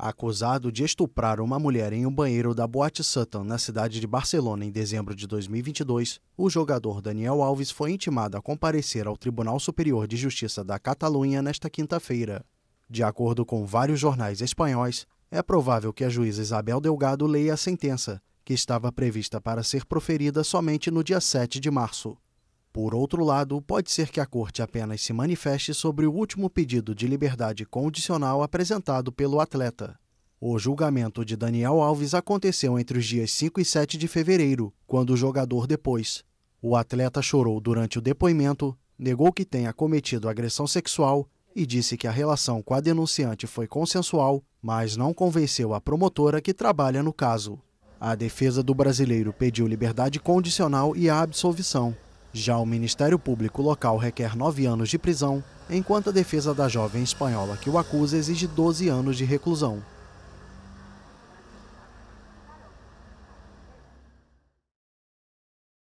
acusado de estuprar uma mulher em um banheiro da Boate Sutton, na cidade de Barcelona, em dezembro de 2022, o jogador Daniel Alves foi intimado a comparecer ao Tribunal Superior de Justiça da Catalunha nesta quinta-feira. De acordo com vários jornais espanhóis, é provável que a juíza Isabel Delgado leia a sentença, que estava prevista para ser proferida somente no dia 7 de março. Por outro lado, pode ser que a corte apenas se manifeste sobre o último pedido de liberdade condicional apresentado pelo atleta. O julgamento de Daniel Alves aconteceu entre os dias 5 e 7 de fevereiro, quando o jogador depois. O atleta chorou durante o depoimento, negou que tenha cometido agressão sexual e disse que a relação com a denunciante foi consensual, mas não convenceu a promotora que trabalha no caso. A defesa do brasileiro pediu liberdade condicional e a absolvição. Já o Ministério Público local requer nove anos de prisão, enquanto a defesa da jovem espanhola que o acusa exige 12 anos de reclusão.